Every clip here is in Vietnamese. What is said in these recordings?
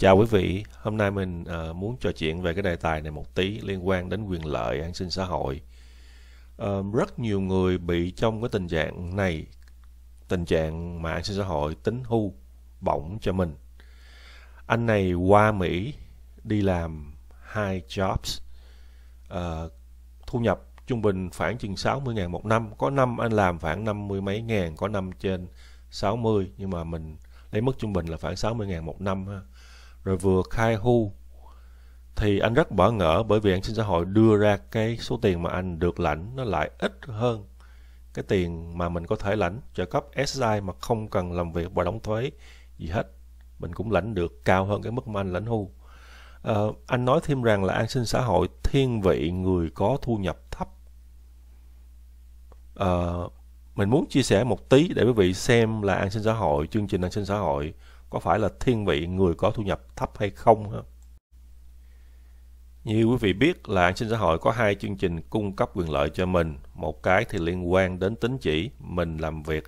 Chào quý vị, hôm nay mình uh, muốn trò chuyện về cái đề tài này một tí liên quan đến quyền lợi an sinh xã hội. Uh, rất nhiều người bị trong cái tình trạng này, tình trạng mà an sinh xã hội tính hưu bỏng cho mình. Anh này qua Mỹ đi làm hai jobs, uh, thu nhập trung bình khoảng chừng 60 ngàn một năm. Có năm anh làm khoảng 50 mấy ngàn, có năm trên 60 nhưng mà mình lấy mức trung bình là khoảng 60 ngàn một năm ha rồi vừa khai hu thì anh rất bỡ ngỡ bởi vì an sinh xã hội đưa ra cái số tiền mà anh được lãnh nó lại ít hơn cái tiền mà mình có thể lãnh trợ cấp SSI mà không cần làm việc và đóng thuế gì hết mình cũng lãnh được cao hơn cái mức mà anh lãnh hưu à, ờ, anh nói thêm rằng là an sinh xã hội thiên vị người có thu nhập thấp à, mình muốn chia sẻ một tí để quý vị xem là an sinh xã hội chương trình an sinh xã hội có phải là thiên vị người có thu nhập thấp hay không ha? Như quý vị biết là an sinh xã hội có hai chương trình cung cấp quyền lợi cho mình. Một cái thì liên quan đến tính chỉ mình làm việc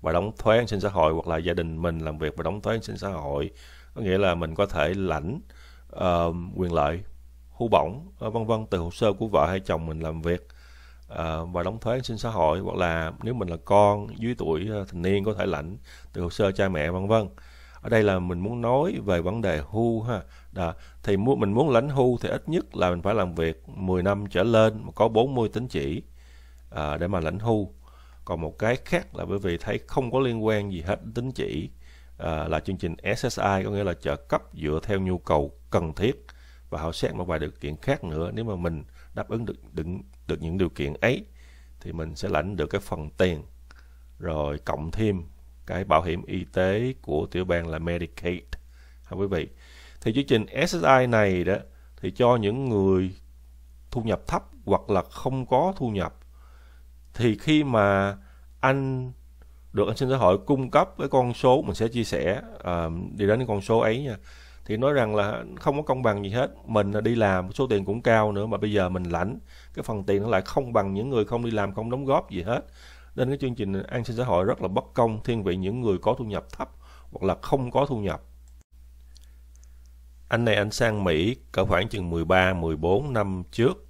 và đóng thuế an sinh xã hội hoặc là gia đình mình làm việc và đóng thuế an sinh xã hội. Có nghĩa là mình có thể lãnh uh, quyền lợi hưu bổng ờ, vân vân từ hồ sơ của vợ hay chồng mình làm việc uh, và đóng thuế an sinh xã hội hoặc là nếu mình là con dưới tuổi thanh niên có thể lãnh từ hồ sơ cha mẹ vân vân ở đây là mình muốn nói về vấn đề hưu ha đó. thì muốn mình muốn lãnh hưu thì ít nhất là mình phải làm việc 10 năm trở lên có 40 tín chỉ à, để mà lãnh hưu còn một cái khác là bởi vì thấy không có liên quan gì hết tính chỉ à, là chương trình SSI có nghĩa là trợ cấp dựa theo nhu cầu cần thiết và họ xét một vài điều kiện khác nữa nếu mà mình đáp ứng được được, được những điều kiện ấy thì mình sẽ lãnh được cái phần tiền rồi cộng thêm cái bảo hiểm y tế của tiểu bang là Medicaid ha quý vị thì chương trình SSI này đó thì cho những người thu nhập thấp hoặc là không có thu nhập thì khi mà anh được an sinh xã hội cung cấp cái con số mình sẽ chia sẻ uh, đi đến con số ấy nha thì nói rằng là không có công bằng gì hết mình đi làm số tiền cũng cao nữa mà bây giờ mình lãnh cái phần tiền nó lại không bằng những người không đi làm không đóng góp gì hết nên cái chương trình an sinh xã hội rất là bất công thiên vị những người có thu nhập thấp hoặc là không có thu nhập anh này anh sang Mỹ cỡ khoảng chừng 13 14 năm trước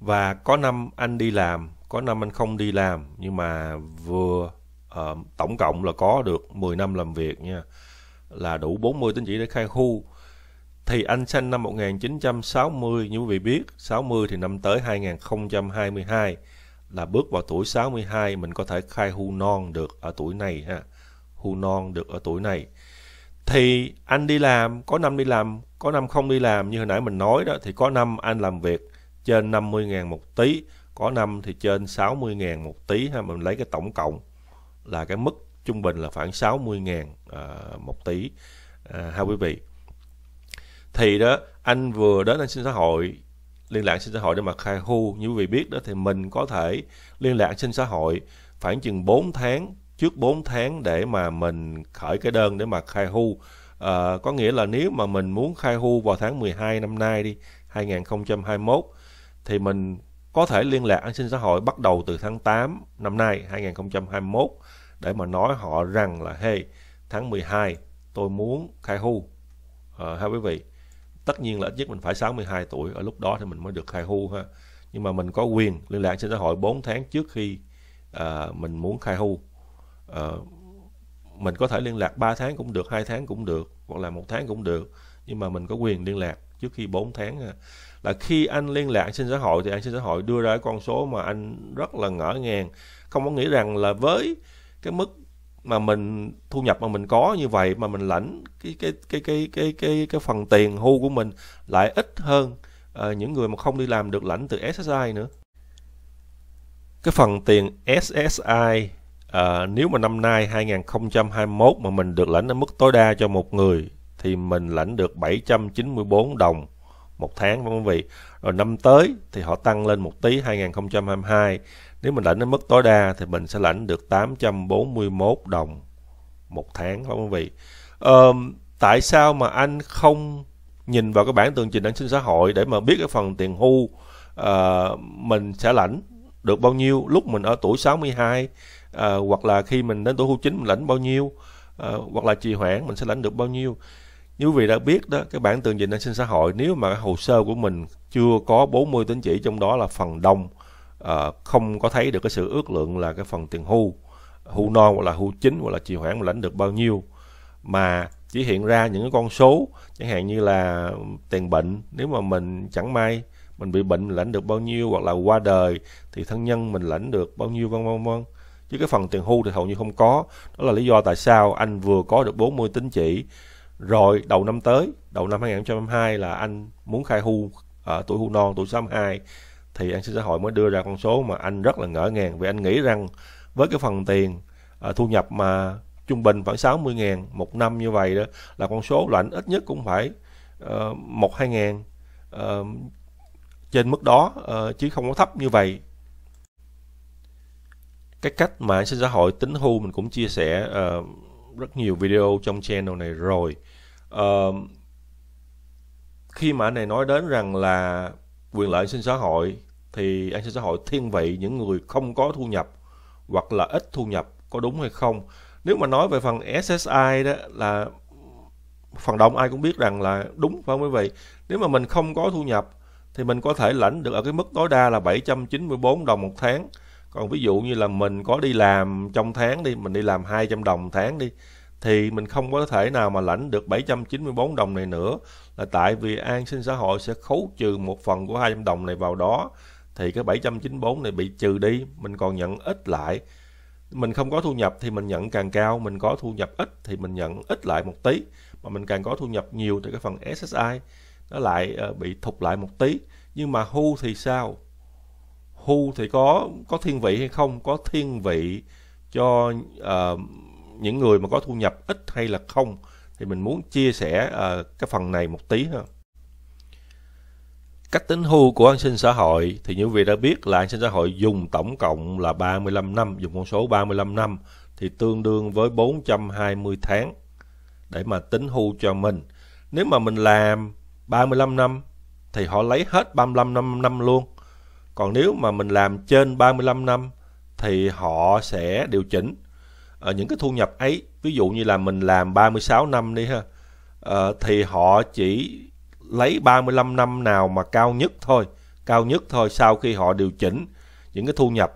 và có năm anh đi làm có năm anh không đi làm nhưng mà vừa uh, tổng cộng là có được 10 năm làm việc nha là đủ 40 tín chỉ để khai khu thì anh sinh năm 1960 như quý vị biết 60 thì năm tới 2022 là bước vào tuổi 62 mình có thể khai hưu non được ở tuổi này ha. Hưu non được ở tuổi này. Thì anh đi làm, có năm đi làm, có năm không đi làm như hồi nãy mình nói đó thì có năm anh làm việc trên 50.000 một tí, có năm thì trên 60.000 một tí ha, mình lấy cái tổng cộng là cái mức trung bình là khoảng 60.000 à, một tí à, ha quý vị. Thì đó anh vừa đến anh sinh xã hội liên lạc trên xã hội để mà khai hu như quý vị biết đó thì mình có thể liên lạc trên xã hội khoảng chừng 4 tháng trước 4 tháng để mà mình khởi cái đơn để mà khai hu à, có nghĩa là nếu mà mình muốn khai hu vào tháng 12 năm nay đi 2021 thì mình có thể liên lạc an sinh xã hội bắt đầu từ tháng 8 năm nay 2021 để mà nói họ rằng là hey tháng 12 tôi muốn khai hu à, ha quý vị tất nhiên là ít nhất mình phải 62 tuổi ở lúc đó thì mình mới được khai hưu ha nhưng mà mình có quyền liên lạc trên xã hội 4 tháng trước khi à, mình muốn khai hưu à, ờ, mình có thể liên lạc 3 tháng cũng được 2 tháng cũng được hoặc là một tháng cũng được nhưng mà mình có quyền liên lạc trước khi 4 tháng ha. là khi anh liên lạc trên xã hội thì anh trên xã hội đưa ra con số mà anh rất là ngỡ ngàng không có nghĩ rằng là với cái mức mà mình thu nhập mà mình có như vậy mà mình lãnh cái cái cái cái cái cái cái phần tiền hưu của mình lại ít hơn uh, những người mà không đi làm được lãnh từ SSI nữa cái phần tiền SSI uh, ờ, nếu mà năm nay 2021 mà mình được lãnh ở mức tối đa cho một người thì mình lãnh được 794 đồng một tháng đúng vâng quý vị rồi năm tới thì họ tăng lên một tí 2022 nếu mình lãnh đến mức tối đa thì mình sẽ lãnh được 841 đồng một tháng phải không quý vị ờ, tại sao mà anh không nhìn vào cái bản tường trình an sinh xã hội để mà biết cái phần tiền hưu uh, mình sẽ lãnh được bao nhiêu lúc mình ở tuổi 62 uh, ờ, hoặc là khi mình đến tuổi hưu chính mình lãnh bao nhiêu uh, hoặc là trì hoãn mình sẽ lãnh được bao nhiêu như quý vị đã biết đó cái bản tường trình an sinh xã hội nếu mà cái hồ sơ của mình chưa có 40 tín chỉ trong đó là phần đông uh, không có thấy được cái sự ước lượng là cái phần tiền hưu hưu non hoặc là hưu chính hoặc là trì hoãn mà lãnh được bao nhiêu mà chỉ hiện ra những cái con số chẳng hạn như là tiền bệnh nếu mà mình chẳng may mình bị bệnh lãnh được bao nhiêu hoặc là qua đời thì thân nhân mình lãnh được bao nhiêu vân vân vân chứ cái phần tiền hưu thì hầu như không có đó là lý do tại sao anh vừa có được 40 tín chỉ rồi đầu năm tới, đầu năm 2022 là anh muốn khai hưu ở ờ, tuổi hưu non, tuổi 62 thì anh sinh xã hội mới đưa ra con số mà anh rất là ngỡ ngàng vì anh nghĩ rằng với cái phần tiền uh, thu nhập mà trung bình khoảng 60 ngàn một năm như vậy đó là con số là anh ít nhất cũng phải uh, 1 2 ngàn uh, trên mức đó uh, chứ không có thấp như vậy cái cách mà anh sinh xã hội tính hưu mình cũng chia sẻ uh, rất nhiều video trong channel này rồi uh, khi mà anh này nói đến rằng là quyền lợi sinh xã hội thì an sinh xã hội thiên vị những người không có thu nhập hoặc là ít thu nhập có đúng hay không nếu mà nói về phần SSI đó là phần đông ai cũng biết rằng là đúng phải không quý vị nếu mà mình không có thu nhập thì mình có thể lãnh được ở cái mức tối đa là 794 đồng một tháng còn ví dụ như là mình có đi làm trong tháng đi mình đi làm 200 đồng tháng đi thì mình không có thể nào mà lãnh được 794 đồng này nữa là tại vì an sinh xã hội sẽ khấu trừ một phần của 200 đồng này vào đó thì cái 794 này bị trừ đi mình còn nhận ít lại mình không có thu nhập thì mình nhận càng cao mình có thu nhập ít thì mình nhận ít lại một tí mà mình càng có thu nhập nhiều thì cái phần SSI nó lại ờ, bị thụt lại một tí nhưng mà hưu thì sao hu thì có có thiên vị hay không có thiên vị cho uh, những người mà có thu nhập ít hay là không thì mình muốn chia sẻ uh, cái phần này một tí ha cách tính hưu của an sinh xã hội thì như vị đã biết là an sinh xã hội dùng tổng cộng là 35 năm dùng con số 35 năm thì tương đương với 420 tháng để mà tính hưu cho mình nếu mà mình làm 35 năm thì họ lấy hết 35 năm năm luôn còn nếu mà mình làm trên 35 năm thì họ sẽ điều chỉnh ở ờ, những cái thu nhập ấy. Ví dụ như là mình làm 36 năm đi ha. Ờ, thì họ chỉ lấy 35 năm nào mà cao nhất thôi, cao nhất thôi sau khi họ điều chỉnh những cái thu nhập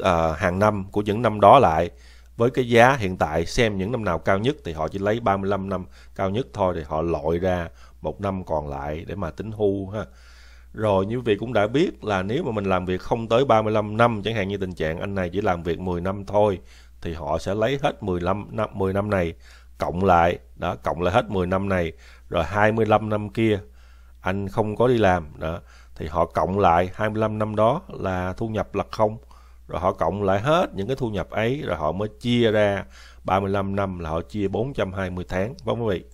uh, hàng năm của những năm đó lại với cái giá hiện tại xem những năm nào cao nhất thì họ chỉ lấy 35 năm cao nhất thôi thì họ loại ra một năm còn lại để mà tính hưu ha. Rồi như quý vị cũng đã biết là nếu mà mình làm việc không tới 35 năm chẳng hạn như tình trạng anh này chỉ làm việc 10 năm thôi thì họ sẽ lấy hết 15 năm 10 năm này cộng lại đó cộng lại hết 10 năm này rồi 25 năm kia anh không có đi làm đó thì họ cộng lại 25 năm đó là thu nhập là không rồi họ cộng lại hết những cái thu nhập ấy rồi họ mới chia ra 35 năm là họ chia 420 tháng vâng quý vị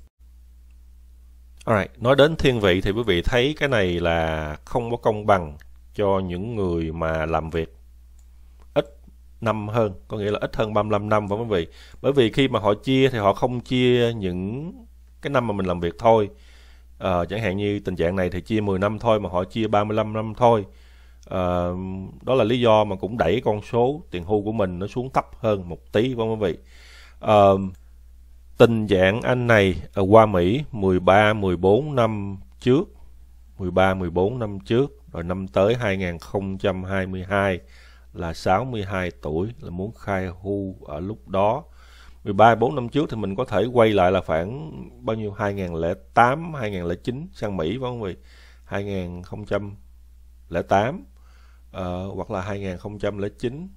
Alright, nói đến thiên vị thì quý vị thấy cái này là không có công bằng cho những người mà làm việc ít năm hơn, có nghĩa là ít hơn 35 năm và quý vị. Bởi vì khi mà họ chia thì họ không chia những cái năm mà mình làm việc thôi. À, chẳng hạn như tình trạng này thì chia 10 năm thôi mà họ chia 35 năm thôi. À, đó là lý do mà cũng đẩy con số tiền hưu của mình nó xuống thấp hơn một tí vâng quý vị. À, Tình trạng anh này à, qua Mỹ 13-14 năm trước, 13-14 năm trước, rồi năm tới 2022 là 62 tuổi là muốn khai hưu ở lúc đó. 13 4 năm trước thì mình có thể quay lại là khoảng bao nhiêu 2008, 2009 sang Mỹ phải không vị? 2008 uh, hoặc là 2009 uh,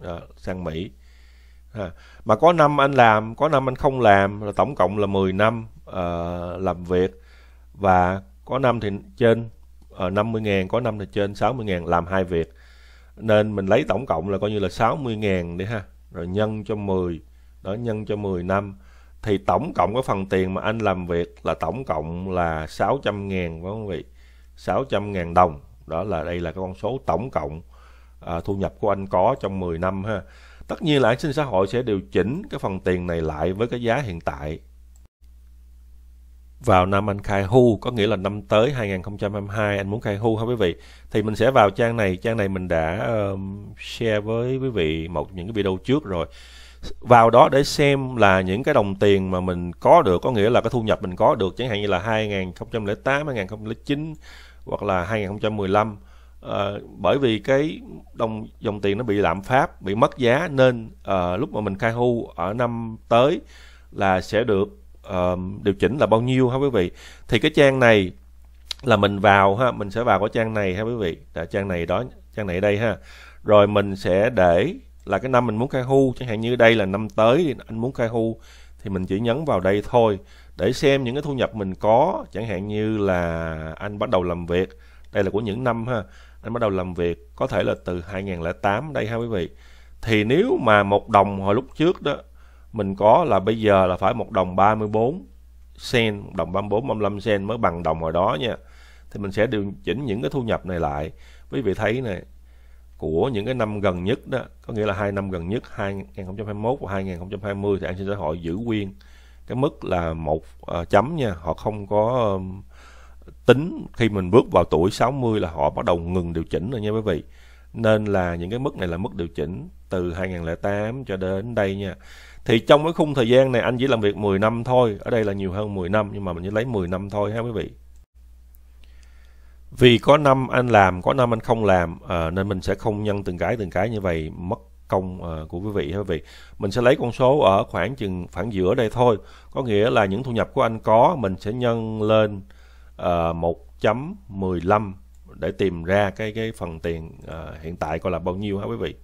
ờ, sang Mỹ à, mà có năm anh làm có năm anh không làm là tổng cộng là 10 năm uh, làm việc và có năm thì trên uh, ờ, 50 ngàn, có năm thì trên 60 ngàn làm hai việc nên mình lấy tổng cộng là coi như là 60 ngàn đi ha rồi nhân cho 10 đó nhân cho 10 năm thì tổng cộng cái phần tiền mà anh làm việc là tổng cộng là 600 ngàn phải không vị 600 ngàn đồng đó là đây là cái con số tổng cộng à, thu nhập của anh có trong 10 năm ha Tất nhiên là an sinh xã hội sẽ điều chỉnh cái phần tiền này lại với cái giá hiện tại. Vào năm anh khai hưu, có nghĩa là năm tới 2022 anh muốn khai hưu ha quý vị, thì mình sẽ vào trang này, trang này mình đã um, share với quý vị một những cái video trước rồi. Vào đó để xem là những cái đồng tiền mà mình có được, có nghĩa là cái thu nhập mình có được, chẳng hạn như là 2008, 2009 hoặc là 2015 à, bởi vì cái đồng dòng tiền nó bị lạm phát bị mất giá nên à, lúc mà mình khai hưu ở năm tới là sẽ được à, điều chỉnh là bao nhiêu ha quý vị thì cái trang này là mình vào ha mình sẽ vào cái trang này ha quý vị là trang này đó trang này đây ha rồi mình sẽ để là cái năm mình muốn khai hưu chẳng hạn như đây là năm tới thì anh muốn khai hưu thì mình chỉ nhấn vào đây thôi để xem những cái thu nhập mình có chẳng hạn như là anh bắt đầu làm việc đây là của những năm ha anh bắt đầu làm việc có thể là từ 2008 đây ha quý vị thì nếu mà một đồng hồi lúc trước đó mình có là bây giờ là phải một đồng 34 sen đồng 34 35 sen mới bằng đồng hồi đó nha thì mình sẽ điều chỉnh những cái thu nhập này lại quý vị thấy này của những cái năm gần nhất đó có nghĩa là hai năm gần nhất 2021 và 2020 thì an sinh xã hội giữ nguyên cái mức là một ờ, chấm nha họ không có uh, tính khi mình bước vào tuổi 60 là họ bắt đầu ngừng điều chỉnh rồi nha quý vị. Nên là những cái mức này là mức điều chỉnh từ 2008 cho đến đây nha. Thì trong cái khung thời gian này anh chỉ làm việc 10 năm thôi, ở đây là nhiều hơn 10 năm nhưng mà mình chỉ lấy 10 năm thôi ha quý vị. Vì có năm anh làm, có năm anh không làm à, nên mình sẽ không nhân từng cái từng cái như vậy mất công uh, của quý vị quý vị mình sẽ lấy con số ở khoảng chừng khoảng giữa đây thôi có nghĩa là những thu nhập của anh có mình sẽ nhân lên uh, ờ, 1.15 để tìm ra cái cái phần tiền uh, hiện tại coi là bao nhiêu ha quý vị.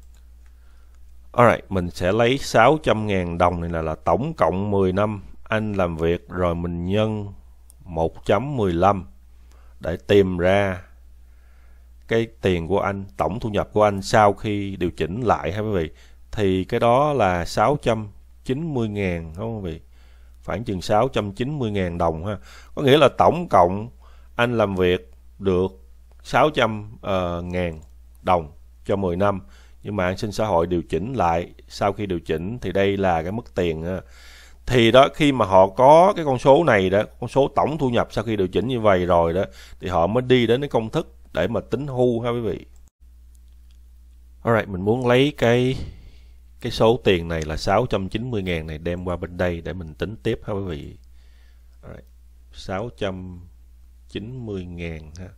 Alright, mình sẽ lấy 600.000 đồng này là là tổng cộng 10 năm anh làm việc rồi mình nhân 1.15 để tìm ra cái tiền của anh, tổng thu nhập của anh sau khi điều chỉnh lại ha quý vị. Thì cái đó là 690.000 không quý vị? khoảng chừng 690.000 đồng ha. Có nghĩa là tổng cộng anh làm việc được 600.000 uh, ờ, đồng cho 10 năm. Nhưng mà anh xin xã hội điều chỉnh lại, sau khi điều chỉnh thì đây là cái mức tiền ha. Ờ. Thì đó khi mà họ có cái con số này đó, con số tổng thu nhập sau khi điều chỉnh như vậy rồi đó thì họ mới đi đến cái công thức để mà tính hưu ha quý vị. Alright, mình muốn lấy cái cái số tiền này là 690.000 này đem qua bên đây để mình tính tiếp ha quý vị. Right. 690.000 ha.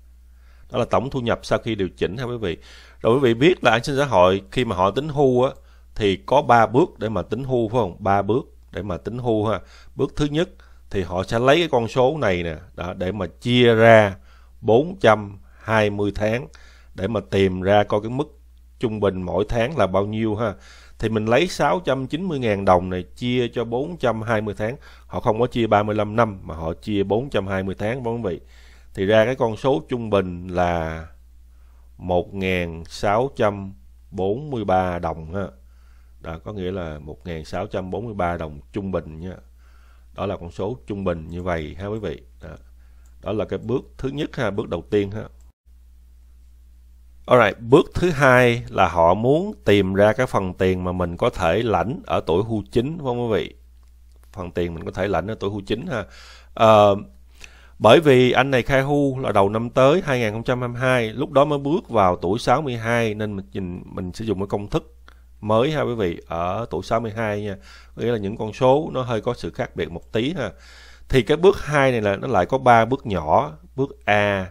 Đó là tổng thu nhập sau khi điều chỉnh ha quý vị. Rồi quý vị biết là an sinh xã hội khi mà họ tính hưu á thì có 3 bước để mà tính hưu phải không? 3 bước để mà tính hưu ha. Bước thứ nhất thì họ sẽ lấy cái con số này nè đó, để mà chia ra 420 tháng để mà tìm ra coi cái mức trung bình mỗi tháng là bao nhiêu ha thì mình lấy 690.000 đồng này chia cho 420 tháng họ không có chia 35 năm mà họ chia 420 tháng vâng quý vị thì ra cái con số trung bình là 1.643 đồng ha đó có nghĩa là 1.643 đồng trung bình nha đó là con số trung bình như vậy ha quý vị đó, đó là cái bước thứ nhất ha bước đầu tiên ha Alright, bước thứ hai là họ muốn tìm ra cái phần tiền mà mình có thể lãnh ở tuổi hưu chính phải không quý vị? Phần tiền mình có thể lãnh ở tuổi hưu chính ha. Uh, bởi vì anh này khai hưu là đầu năm tới 2022, lúc đó mới bước vào tuổi 62 nên mình mình sử dụng cái công thức mới ha quý vị ở tuổi 62 nha. Nghĩa là những con số nó hơi có sự khác biệt một tí ha. Thì cái bước 2 này là nó lại có ba bước nhỏ, bước A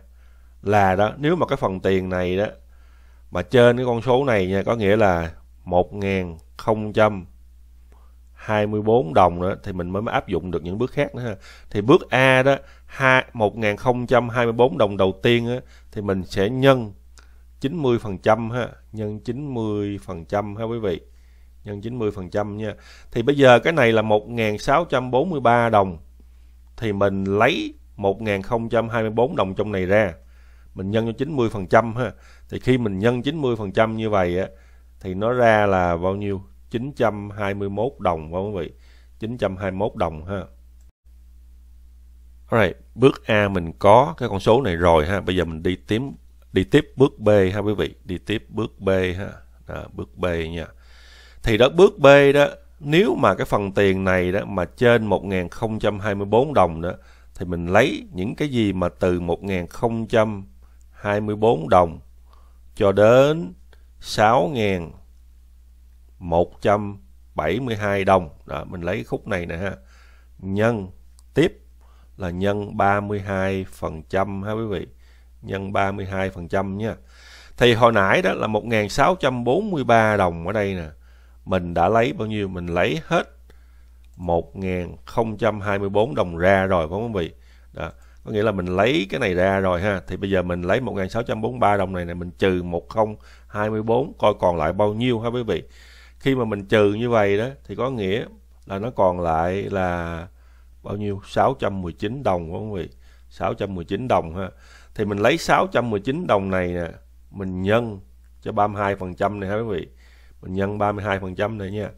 là đó, nếu mà cái phần tiền này đó mà trên cái con số này nha có nghĩa là 1.024 đồng nữa thì mình mới áp dụng được những bước khác nữa ha. Thì bước A đó 1.024 đồng đầu tiên á, thì mình sẽ nhân 90% ha, nhân 90% ha quý vị. Nhân 90% nha. Thì bây giờ cái này là 1.643 đồng thì mình lấy 1024 đồng trong này ra mình nhân cho 90% ha thì khi mình nhân 90% như vậy á thì nó ra là bao nhiêu 921 đồng phải quý vị 921 đồng ha Alright, bước A mình có cái con số này rồi ha. Bây giờ mình đi tiếp đi tiếp bước B ha quý vị, đi tiếp bước B ha. Đó, bước B nha. Thì đó bước B đó, nếu mà cái phần tiền này đó mà trên 1024 đồng đó thì mình lấy những cái gì mà từ 1000 24 đồng cho đến 6.172 đồng. Đó, mình lấy khúc này nè ha. Nhân tiếp là nhân 32% ha quý vị. Nhân 32% nha. Thì hồi nãy đó là 1.643 đồng ở đây nè. Mình đã lấy bao nhiêu? Mình lấy hết 1.024 đồng ra rồi phải không quý vị? Đó có nghĩa là mình lấy cái này ra rồi ha thì bây giờ mình lấy 1643 đồng này này mình trừ 1024 coi còn lại bao nhiêu ha quý vị khi mà mình trừ như vậy đó thì có nghĩa là nó còn lại là bao nhiêu 619 đồng không quý vị 619 đồng ha thì mình lấy 619 đồng này nè mình nhân cho 32% này ha quý vị mình nhân 32% này nha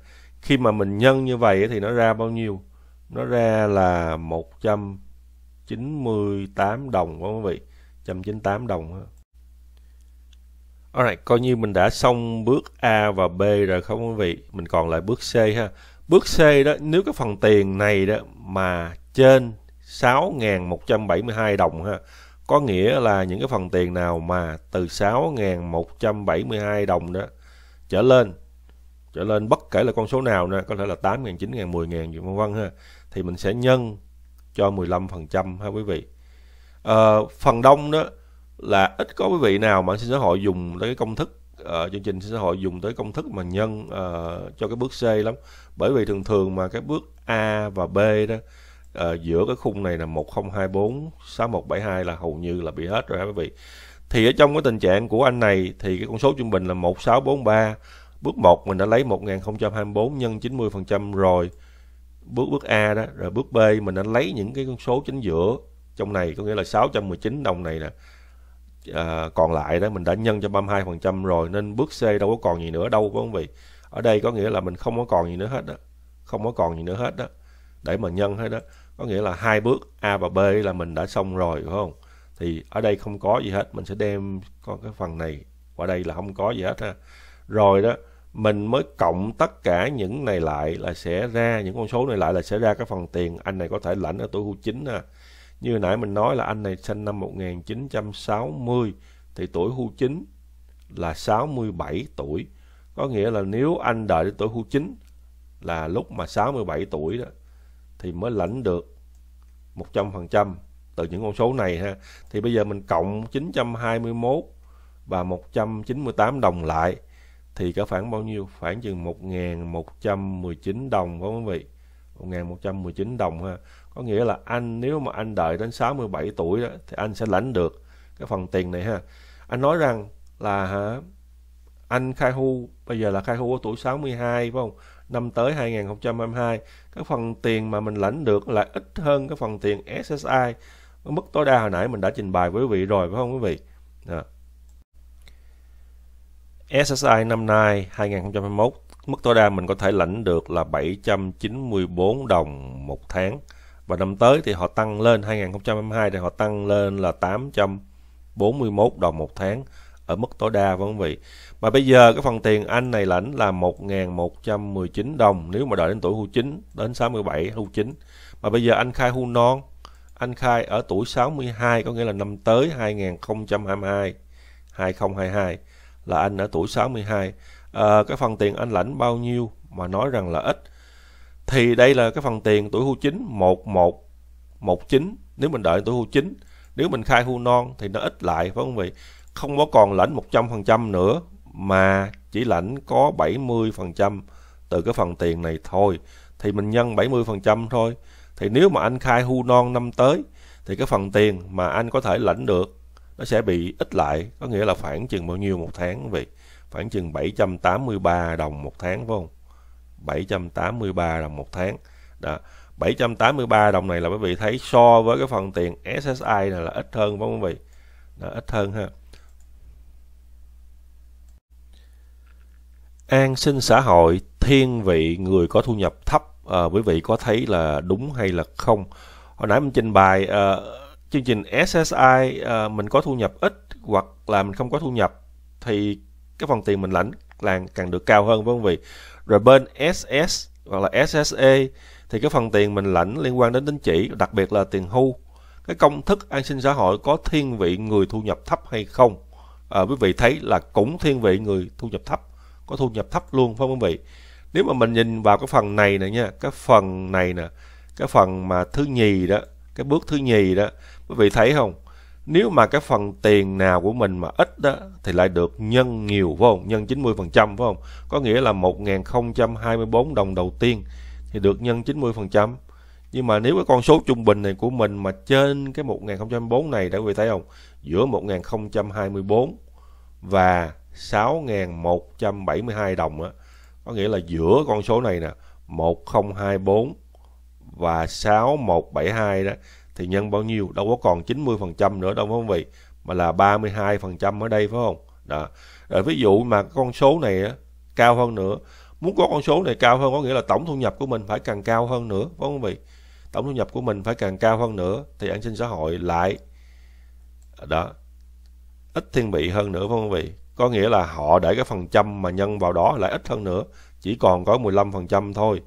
khi mà mình nhân như vậy thì nó ra bao nhiêu nó ra là 100 198 đồng đó quý vị 198 đồng đó. Alright, coi như mình đã xong bước A và B rồi không quý vị Mình còn lại bước C ha Bước C đó, nếu cái phần tiền này đó mà trên 6.172 đồng ha Có nghĩa là những cái phần tiền nào mà từ 6.172 đồng đó trở lên trở lên bất kể là con số nào nè có thể là 8.000, 9.000, 10.000 gì vân vân ha thì mình sẽ nhân cho 15% ha quý vị. À, phần đông đó là ít có quý vị nào mà xin xã hội dùng tới cái công thức uh, chương trình xin xã hội dùng tới công thức mà nhân uh, cho cái bước C lắm. Bởi vì thường thường mà cái bước A và B đó uh, giữa cái khung này là 1024 6172 là hầu như là bị hết rồi ha quý vị. Thì ở trong cái tình trạng của anh này thì cái con số trung bình là 1643 Bước 1 mình đã lấy 1024 nhân 90% rồi bước bước A đó rồi bước B mình đã lấy những cái con số chính giữa trong này có nghĩa là 619 đồng này nè à, còn lại đó mình đã nhân cho 32% rồi nên bước C đâu có còn gì nữa đâu quý ông vị ở đây có nghĩa là mình không có còn gì nữa hết đó không có còn gì nữa hết đó để mà nhân hết đó có nghĩa là hai bước A và B là mình đã xong rồi phải không thì ở đây không có gì hết mình sẽ đem con cái phần này qua đây là không có gì hết ha rồi đó mình mới cộng tất cả những này lại là sẽ ra những con số này lại là sẽ ra cái phần tiền anh này có thể lãnh ở tuổi hưu chính ha. À. Như nãy mình nói là anh này sinh năm 1960 thì tuổi hưu chính là 67 tuổi. Có nghĩa là nếu anh đợi đến tuổi hưu chính là lúc mà 67 tuổi đó thì mới lãnh được 100% từ những con số này ha. Thì bây giờ mình cộng 921 và 198 đồng lại thì có khoảng bao nhiêu khoảng chừng 1.119 đồng có quý vị 1.119 đồng ha có nghĩa là anh nếu mà anh đợi đến 67 tuổi đó, thì anh sẽ lãnh được cái phần tiền này ha anh nói rằng là hả anh khai hưu bây giờ là khai hưu ở tuổi 62 phải không năm tới 2022 cái phần tiền mà mình lãnh được là ít hơn cái phần tiền SSI mức tối đa hồi nãy mình đã trình bày với quý vị rồi phải không quý vị à. SSI năm nay 2021 mức tối đa mình có thể lãnh được là 794 đồng một tháng và năm tới thì họ tăng lên 2022 thì họ tăng lên là 841 đồng một tháng ở mức tối đa vâng quý vị. Mà bây giờ cái phần tiền anh này lãnh là 1.119 đồng nếu mà đợi đến tuổi hưu chính đến 67 hưu chính. Mà bây giờ anh khai hưu non, anh khai ở tuổi 62 có nghĩa là năm tới 2022 2022 là anh ở tuổi 62 à, ờ, cái phần tiền anh lãnh bao nhiêu mà nói rằng là ít thì đây là cái phần tiền tuổi hưu chính một một một chín nếu mình đợi tuổi hưu chính nếu mình khai hưu non thì nó ít lại phải không vị không có còn lãnh 100% nữa mà chỉ lãnh có 70% từ cái phần tiền này thôi thì mình nhân 70% thôi thì nếu mà anh khai hưu non năm tới thì cái phần tiền mà anh có thể lãnh được nó sẽ bị ít lại có nghĩa là khoảng chừng bao nhiêu một tháng vậy khoảng chừng 783 đồng một tháng phải không 783 đồng một tháng đó 783 đồng này là quý vị thấy so với cái phần tiền SSI này là ít hơn phải không quý vị đó, ít hơn ha an sinh xã hội thiên vị người có thu nhập thấp à, quý vị có thấy là đúng hay là không hồi nãy mình trình bày à, chương trình SSI uh, ờ, mình có thu nhập ít hoặc là mình không có thu nhập thì cái phần tiền mình lãnh là càng được cao hơn với quý vị rồi bên SS hoặc là SSA thì cái phần tiền mình lãnh liên quan đến tính chỉ đặc biệt là tiền hưu cái công thức an sinh xã hội có thiên vị người thu nhập thấp hay không à, quý vị thấy là cũng thiên vị người thu nhập thấp có thu nhập thấp luôn phải không quý vị nếu mà mình nhìn vào cái phần này nè nha cái phần này nè cái phần mà thứ nhì đó cái bước thứ nhì đó quý vị thấy không nếu mà cái phần tiền nào của mình mà ít đó thì lại được nhân nhiều phải không nhân 90 phần trăm phải không có nghĩa là 1024 đồng đầu tiên thì được nhân 90 phần trăm nhưng mà nếu cái con số trung bình này của mình mà trên cái 1024 này đã quý vị thấy không giữa 1024 và 6.172 đồng á có nghĩa là giữa con số này nè 1024 và 6172 đó thì nhân bao nhiêu đâu có còn 90% nữa đâu phải không vị mà là 32% ở đây phải không đó rồi ví dụ mà con số này á, cao hơn nữa muốn có con số này cao hơn có nghĩa là tổng thu nhập của mình phải càng cao hơn nữa phải không vị tổng thu nhập của mình phải càng cao hơn nữa thì an sinh xã hội lại đó ít thiên vị hơn nữa phải không vị có nghĩa là họ để cái phần trăm mà nhân vào đó lại ít hơn nữa chỉ còn có 15% thôi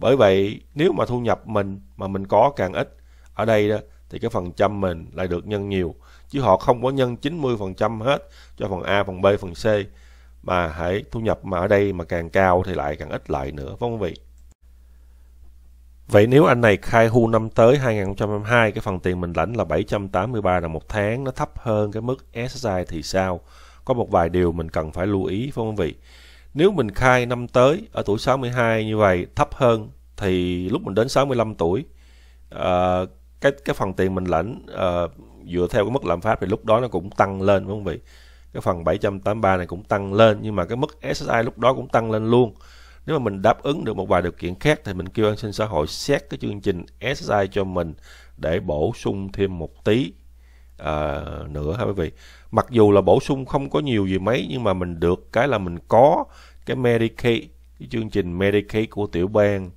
bởi vậy, nếu mà thu nhập mình mà mình có càng ít, ở đây đó, thì cái phần trăm mình lại được nhân nhiều. Chứ họ không có nhân 90% hết cho phần A, phần B, phần C. Mà hãy thu nhập mà ở đây mà càng cao thì lại càng ít lại nữa, vâng quý vị? Vậy nếu anh này khai hưu năm tới 2022, cái phần tiền mình lãnh là 783 đồng một tháng, nó thấp hơn cái mức SSI thì sao? Có một vài điều mình cần phải lưu ý, phải không quý vị? Nếu mình khai năm tới ở tuổi 62 như vậy thấp hơn thì lúc mình đến 65 tuổi uh, cái cái phần tiền mình lãnh uh, dựa theo cái mức lạm phát thì lúc đó nó cũng tăng lên đúng không vị? Cái phần 783 này cũng tăng lên nhưng mà cái mức SSI lúc đó cũng tăng lên luôn. Nếu mà mình đáp ứng được một vài điều kiện khác thì mình kêu an sinh xã hội xét cái chương trình SSI cho mình để bổ sung thêm một tí à, nữa ha quý vị mặc dù là bổ sung không có nhiều gì mấy nhưng mà mình được cái là mình có cái Medicaid cái chương trình Medicaid của tiểu bang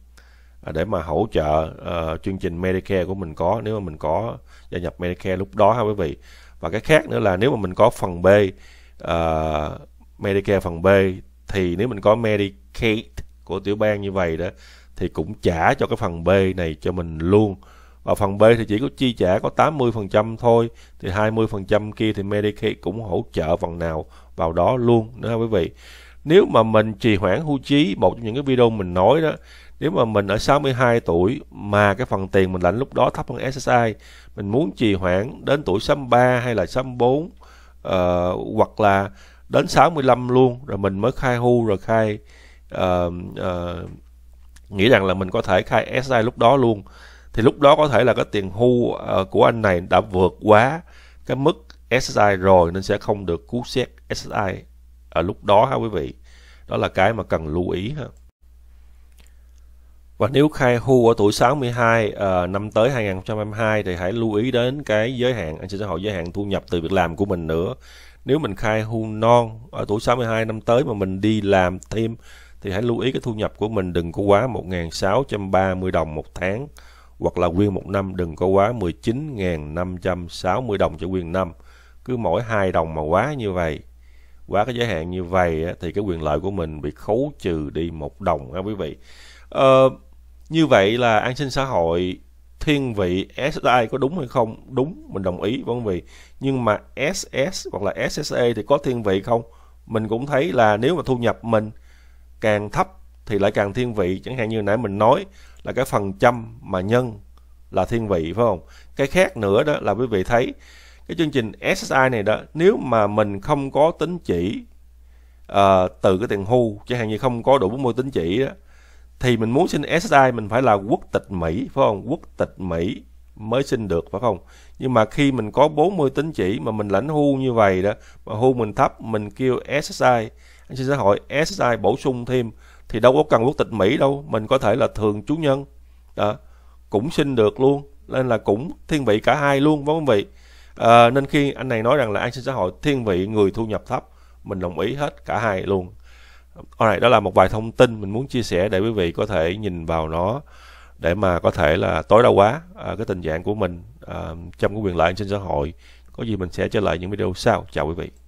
à, để mà hỗ trợ uh, chương trình Medicare của mình có nếu mà mình có gia nhập Medicare lúc đó ha quý vị và cái khác nữa là nếu mà mình có phần B uh, Medicare phần B thì nếu mình có Medicaid của tiểu bang như vậy đó thì cũng trả cho cái phần B này cho mình luôn và phần B thì chỉ có chi trả có 80% thôi thì 20% kia thì Medicare cũng hỗ trợ phần nào vào đó luôn đó quý vị nếu mà mình trì hoãn hưu trí một trong những cái video mình nói đó nếu mà mình ở 62 tuổi mà cái phần tiền mình lãnh lúc đó thấp hơn SSI mình muốn trì hoãn đến tuổi 63 hay là 64 uh, ờ, hoặc là đến 65 luôn rồi mình mới khai hưu rồi khai uh, ờ, uh, ờ, nghĩ rằng là mình có thể khai SSI lúc đó luôn thì lúc đó có thể là cái tiền hưu ờ, của anh này đã vượt quá cái mức SSI rồi nên sẽ không được cứu xét SSI ở lúc đó ha quý vị đó là cái mà cần lưu ý ha và nếu khai hưu ở tuổi 62 uh, ờ, năm tới 2022 thì hãy lưu ý đến cái giới hạn anh xã hội giới hạn thu nhập từ việc làm của mình nữa. Nếu mình khai hưu non ở tuổi 62 năm tới mà mình đi làm thêm thì hãy lưu ý cái thu nhập của mình đừng có quá 1.630 đồng một tháng hoặc là quyên một năm đừng có quá 19.560 đồng cho quyền năm cứ mỗi hai đồng mà quá như vậy quá cái giới hạn như vậy thì cái quyền lợi của mình bị khấu trừ đi một đồng ha quý vị ờ, như vậy là an sinh xã hội thiên vị SSI có đúng hay không đúng mình đồng ý vâng vị nhưng mà SS hoặc là SSA thì có thiên vị không mình cũng thấy là nếu mà thu nhập mình càng thấp thì lại càng thiên vị chẳng hạn như nãy mình nói là cái phần trăm mà nhân là thiên vị phải không? Cái khác nữa đó là quý vị thấy cái chương trình SSI này đó nếu mà mình không có tính chỉ uh, từ cái tiền hưu chẳng hạn như không có đủ 40 tính chỉ đó thì mình muốn xin SSI mình phải là quốc tịch Mỹ phải không? Quốc tịch Mỹ mới xin được phải không? Nhưng mà khi mình có 40 tính chỉ mà mình lãnh hưu như vậy đó mà hưu mình thấp mình kêu SSI anh xin xã hội SSI bổ sung thêm thì đâu có cần quốc tịch Mỹ đâu mình có thể là thường chú nhân đó cũng xin được luôn nên là cũng thiên vị cả hai luôn với quý vị à, nên khi anh này nói rằng là an sinh xã hội thiên vị người thu nhập thấp mình đồng ý hết cả hai luôn Alright, đó là một vài thông tin mình muốn chia sẻ để quý vị có thể nhìn vào nó để mà có thể là tối đa hóa à, cái tình trạng của mình à, trong cái quyền lợi an sinh xã hội có gì mình sẽ trở lại những video sau chào quý vị